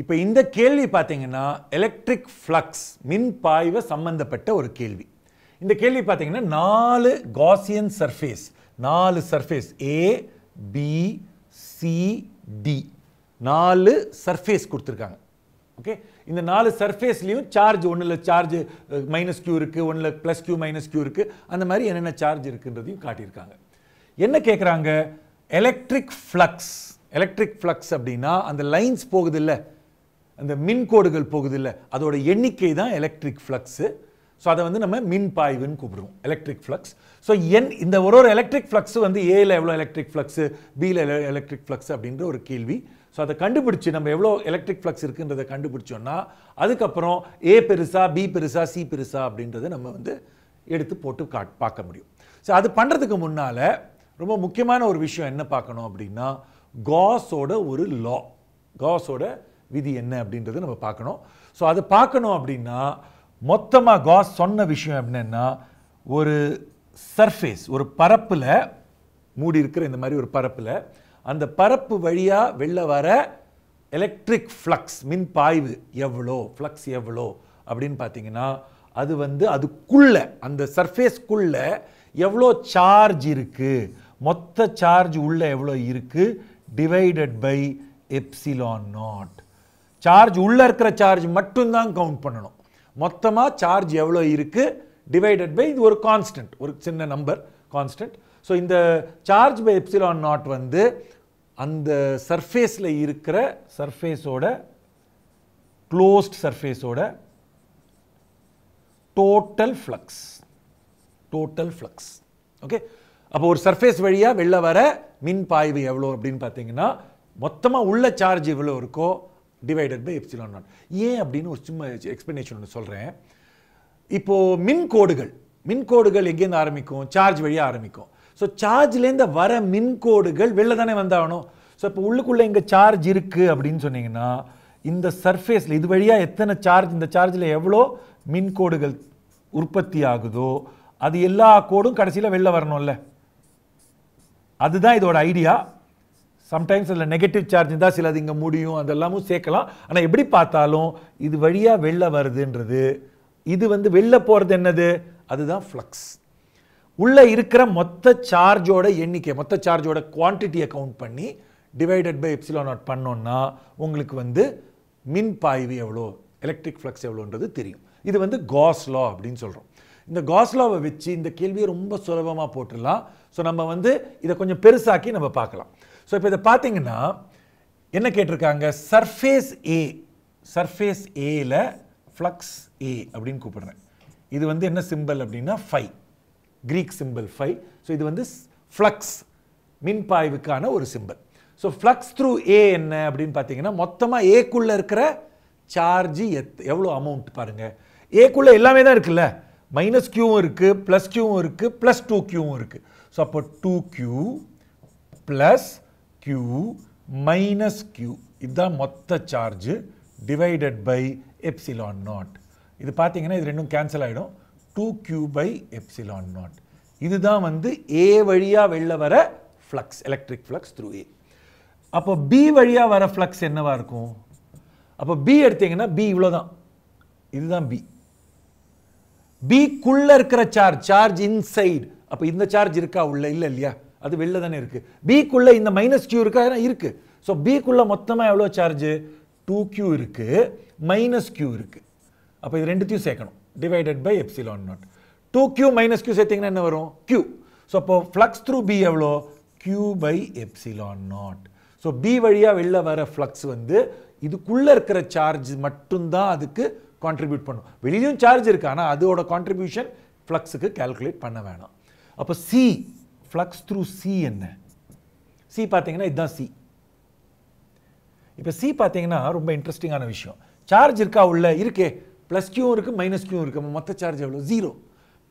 இப்போ இந்த கேள்வி பார்த்தீங்கன்னா எலக்ட்ரிக் ஃப்ளக்ஸ் மின் பாய்வை சம்பந்தப்பட்ட ஒரு கேள்வி இந்த கேள்வி பார்த்தீங்கன்னா நாலு காசியன் சர்ஃபேஸ் நாலு surface A B C D நாலு சர்ஃபேஸ் கொடுத்துருக்காங்க ஓகே இந்த நாலு சர்ஃபேஸ்லேயும் சார்ஜ் ஒன்றில் சார்ஜ் மைனஸ் கியூ இருக்குது ஒன்றில் ப்ளஸ் கியூ மைனஸ் கியூ இருக்குது அந்த மாதிரி என்னென்ன சார்ஜ் இருக்குன்றதையும் காட்டியிருக்காங்க என்ன கேட்குறாங்க எலக்ட்ரிக் ஃப்ளக்ஸ் எலக்ட்ரிக் ஃப்ளக்ஸ் அப்படின்னா அந்த லைன்ஸ் போகுது இல்லை அந்த மின் போகுது போகுதில்ல அதோட எண்ணிக்கை தான் எலக்ட்ரிக் ஃப்ளக்ஸு ஸோ அதை வந்து நம்ம மின் பாய்வுன்னு கூப்பிடுவோம் எலக்ட்ரிக் ஃப்ளக்ஸ் ஸோ என் இந்த ஒரு ஒரு எலக்ட்ரிக் ஃப்ளக்ஸ் வந்து ஏல எவ்வளோ எலக்ட்ரிக் ஃப்ளக்ஸு பியில் எலக்ட்ரிக் ஃப்ளக்ஸ் அப்படின்ற ஒரு கேள்வி ஸோ அதை கண்டுபிடிச்சி நம்ம எவ்வளோ எலக்ட்ரிக் ஃப்ளக்ஸ் இருக்குன்றதை கண்டுபிடிச்சோன்னா அதுக்கப்புறம் ஏ பெருசா பி பெருசா சி பெருசா அப்படின்றத நம்ம வந்து எடுத்து போட்டு கா பார்க்க முடியும் ஸோ அது பண்ணுறதுக்கு முன்னால் ரொம்ப முக்கியமான ஒரு விஷயம் என்ன பார்க்கணும் அப்படின்னா காஸோட ஒரு லா காஸோட விதி என்ன அப்படின்றத நம்ம பார்க்கணும் ஸோ அது பார்க்கணும் அப்படின்னா மொத்தமாக காஸ் சொன்ன விஷயம் என்னென்னா ஒரு சர்ஃபேஸ் ஒரு பரப்பில் மூடி இருக்கிற இந்த மாதிரி ஒரு பரப்பில் அந்த பரப்பு வழியாக வெளில வர எலக்ட்ரிக் ஃப்ளக்ஸ் மின் பாய்வு எவ்வளோ ஃப்ளக்ஸ் எவ்வளோ அப்படின்னு பார்த்தீங்கன்னா அது வந்து அதுக்குள்ளே அந்த சர்ஃபேஸ்க்குள்ளே எவ்வளோ சார்ஜ் இருக்குது மொத்த சார்ஜ் உள்ளே எவ்வளோ இருக்குது divided by epsilon naught charge உள்ளே இருக்கிற சார்ஜ் மட்டும்தான் கவுண்ட் பண்ணணும் மொத்தமாக சார்ஜ் எவ்வளோ இருக்குது டிவைடட் பை இது ஒரு கான்ஸ்டன்ட் ஒரு சின்ன நம்பர் கான்ஸ்டன்ட் ஸோ இந்த சார்ஜ் பை எப்சிலான் நாட் வந்து அந்த சர்ஃபேஸில் இருக்கிற சர்ஃபேஸோட க்ளோஸ்ட் சர்ஃபேஸோட total flux total flux okay அப்போ ஒரு சர்ஃபேஸ் வழியாக வெளில வர மின் பாய்வு எவ்வளோ அப்படின்னு பார்த்தீங்கன்னா மொத்தமாக உள்ள சார்ஜ் எவ்வளோ இருக்கோ டிவைடட் பை எப்சிலான் நாட் ஏன் அப்படின்னு ஒரு சும்மா எக்ஸ்ப்ளனேஷன் ஒன்று சொல்கிறேன் இப்போது மின்கோடுகள் மின்கோடுகள் எங்கேருந்து ஆரம்பிக்கும் சார்ஜ் வழியாக ஆரம்பிக்கும் ஸோ சார்ஜ்லேருந்து வர மின்கோடுகள் வெளில தானே வந்தாகணும் ஸோ இப்போ உள்ளுக்குள்ளே இங்கே சார்ஜ் இருக்குது அப்படின்னு சொன்னீங்கன்னா இந்த சர்ஃபேஸில் இது வழியாக எத்தனை சார்ஜ் இந்த சார்ஜில் எவ்வளோ மின்கோடுகள் உற்பத்தி ஆகுதோ அது எல்லா கோடும் கடைசியில் வெளில வரணும்ல அதுதான் இதோட ஐடியா சம்டைம்ஸ் அதில் நெகட்டிவ் சார்ஜ் இருந்தால் சில அது இங்கே முடியும் அதெல்லாமும் சேர்க்கலாம் ஆனால் எப்படி பார்த்தாலும் இது வழியாக வெளில வருதுன்றது இது வந்து வெளில போகிறது என்னது அதுதான் ஃப்ளக்ஸ் உள்ளே இருக்கிற மொத்த சார்ஜோட எண்ணிக்கை மொத்த சார்ஜோட குவான்டிட்டியை கவுண்ட் பண்ணி டிவைடட் பை எப்சிலோ நாட் பண்ணோன்னா உங்களுக்கு வந்து மின் பாய்வு எவ்வளோ எலக்ட்ரிக் ஃப்ளக்ஸ் எவ்வளோன்றது தெரியும் இது வந்து காஸ்லா அப்படின்னு சொல்கிறோம் இந்த காஸ்லாவை வச்சு இந்த கேள்வியை ரொம்ப சுலபமாக போட்டுடலாம் ஸோ நம்ம வந்து இதை கொஞ்சம் பெருசாக்கி நம்ம பார்க்கலாம் ஸோ இப்போ இதை பார்த்தீங்கன்னா என்ன கேட்டிருக்காங்க சர்ஃபேஸ் ஏ சர்ஃபேஸ் ஏல ஃப்ளக்ஸ் ஏ அப்படின்னு கூப்பிடுறேன் இது வந்து என்ன சிம்பிள் அப்படின்னா phi Greek symbol phi so இது வந்து ஃப்ளக்ஸ் மின்பாய்வுக்கான ஒரு symbol so flux through A என்ன அப்படின்னு பார்த்தீங்கன்னா மொத்தமாக ஏக்குள்ளே இருக்கிற சார்ஜ் எத் எவ்வளோ அமௌண்ட் பாருங்கள் ஏக்குள்ளே எல்லாமே தான் இருக்குல்ல மைனஸ் கியூவும் இருக்குது ப்ளஸ் கியூவும் இருக்குது ப்ளஸ் டூ கியூவும் இருக்குது ஸோ அப்போ two Q plus Q minus Q இதுதான் மொத்த சார்ஜு டிவைடட் பை epsilon நாட் இது பார்த்தீங்கன்னா இது ரெண்டும் கேன்சல் ஆகிடும் two by by naught naught இதுதான் வந்து ஏ வழியாக வெள்ள வர flux electric flux through A அப்போ பி வழியாக வர ஃப்ளக்ஸ் என்னவா இருக்கும் அப்போ பி எடுத்தீங்கன்னா பி இவ்வளோ தான் இதுதான் பி குள்ள இருக்கிற சார்ஜ் சார்ஜ் inside அப்போ இந்த சார்ஜ் இருக்கா உள்ள இல்லை இல்லையா அது வெளில தானே இருக்குது பிக்குள்ளே இந்த மைனஸ் கியூ இருக்கா இருக்குது ஸோ பிக்குள்ளே மொத்தமாக எவ்வளோ சார்ஜு டூ கியூ இருக்குது மைனஸ் கியூ இருக்குது அப்போ இது ரெண்டுத்தையும் சேர்க்கணும் divided by epsilon naught two Q minus Q சேர்த்தீங்கன்னா என்ன வரும் கியூ ஸோ அப்போ ஃப்ளக்ஸ் த்ரூ பி எவ்வளோ Q by epsilon naught so B வழியாக வெளில வர ஃப்ளக்ஸ் வந்து இதுக்குள்ளே இருக்கிற சார்ஜ் மட்டும்தான் அதுக்கு கான்ட்ரிபியூட் பண்ணும் வெளியும் சார்ஜ் இருக்குது ஆனால் அதோட கான்ட்ரிபியூஷன் ஃப்ளக்ஸுக்கு கேல்குலேட் பண்ண வேணாம் அப்போ சி ஃப்ளக்ஸ் த்ரூ சி என்ன சி பார்த்தீங்கன்னா இதுதான் சி இப்போ சி பார்த்தீங்கன்னா ரொம்ப இன்ட்ரெஸ்டிங்கான விஷயம் சார்ஜ் இருக்கா உள்ள இருக்கே ப்ளஸ் கியூ இருக்குது மைனஸ் கியூ இருக்குது மொத்த சார்ஜ் எவ்வளோ zero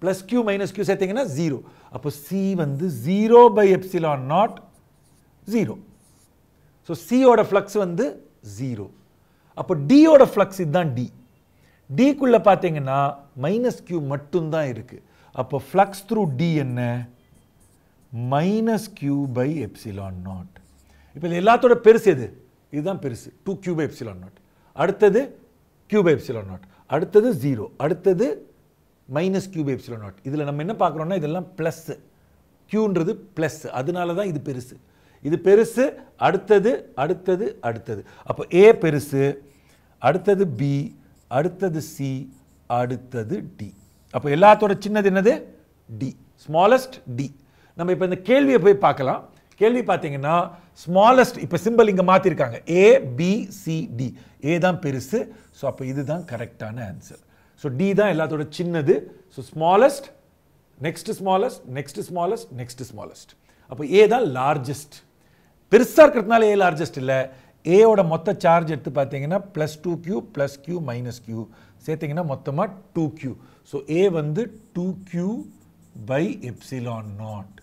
plus Q minus Q சேர்த்திங்கன்னா ஜீரோ அப்போ சி வந்து zero by epsilon naught zero so சியோட ஃப்ளக்ஸ் வந்து ஜீரோ அப்போ டியோட ஃப்ளக்ஸ் இதுதான் டி டிக்குள்ளே பார்த்தீங்கன்னா மைனஸ் கியூ மட்டும்தான் இருக்குது அப்போ ஃப்ளக்ஸ் த்ரூ டி என்ன minus Q by epsilon naught இப்போ இது எல்லாத்தோட பெருசு எது இதுதான் பெருசு two Q by epsilon naught அடுத்தது கியூ பை எப்சிலான் நாட் அடுத்தது ஜீரோ அடுத்தது minus Q by epsilon naught இதில் நம்ம என்ன பார்க்குறோன்னா இதெல்லாம் ப்ளஸ்ஸு கியூன்றது ப்ளஸ் அதனால தான் இது பெருசு இது பெருசு அடுத்தது அடுத்தது அடுத்தது அப்போ ஏ பெருசு அடுத்தது பி அடுத்தது சி அடுத்தது டி அப்போ எல்லாத்தோட சின்னது என்னது டி ஸ்மாலஸ்ட் டி நம்ம இப்போ இந்த கேள்வியை போய் பார்க்கலாம் கேள்வி பார்த்தீங்கன்னா ஸ்மாலஸ்ட் இப்போ சிம்பிள் இங்கே மாற்றிருக்காங்க ஏ டி ஏ தான் பெருசு ஸோ அப்போ இதுதான் கரெக்டான ஆன்சர் ஸோ டி தான் எல்லாத்தோட சின்னது so smallest next smallest next smallest next smallest அப்போ ஏ தான் லார்ஜஸ்ட் பெருசாக இருக்கிறதுனால ஏ லார்ஜஸ்ட் இல்லை ஏவோட மொத்த சார்ஜ் எடுத்து பார்த்தீங்கன்னா plus two Q plus Q minus Q சேர்த்திங்கன்னா மொத்தமாக டூ கியூ ஸோ ஏ வந்து two Q by epsilon naught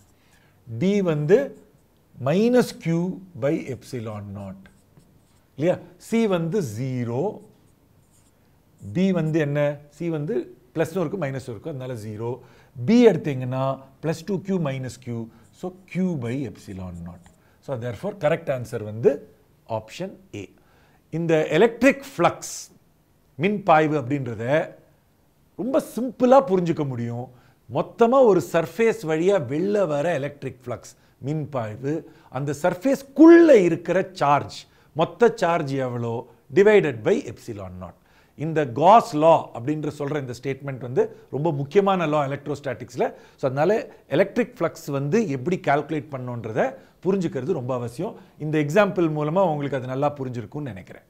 D வந்து minus Q by epsilon naught இல்லையா சி வந்து ஜீரோ பி வந்து என்ன சி வந்து ப்ளஸ்னும் இருக்கும் மைனஸும் இருக்கும் அதனால ஜீரோ பி எடுத்தீங்கன்னா plus two Q minus Q so Q by epsilon naught so therefore correct answer வந்து ஆப்ஷன் ஏ இந்த எலக்ட்ரிக் ஃப்ளக்ஸ் மின் பாய்வு அப்படின்றத ரொம்ப சிம்பிளாக புரிஞ்சுக்க முடியும் மொத்தமாக ஒரு சர்ஃபேஸ் வழியாக வெளில வர எலக்ட்ரிக் ஃப்ளக்ஸ் மின்பாய்வு அந்த சர்ஃபேஸ்க்குள்ளே இருக்கிற சார்ஜ் மொத்த சார்ஜ் எவ்வளோ டிவைடட் பை எப்சிலான் நாட் இந்த காஸ் லா அப்படின்ற சொல்கிற இந்த ஸ்டேட்மெண்ட் வந்து ரொம்ப முக்கியமான லா எலக்ட்ரோஸ்டாட்டிக்ஸில் ஸோ அதனால் எலக்ட்ரிக் ஃப்ளக்ஸ் வந்து எப்படி கால்குலேட் பண்ணுன்றதை புரிஞ்சுக்கிறது ரொம்ப அவசியம் இந்த எக்ஸாம்பிள் மூலமாக உங்களுக்கு அது நல்லா புரிஞ்சிருக்கும்னு நினைக்கிறேன்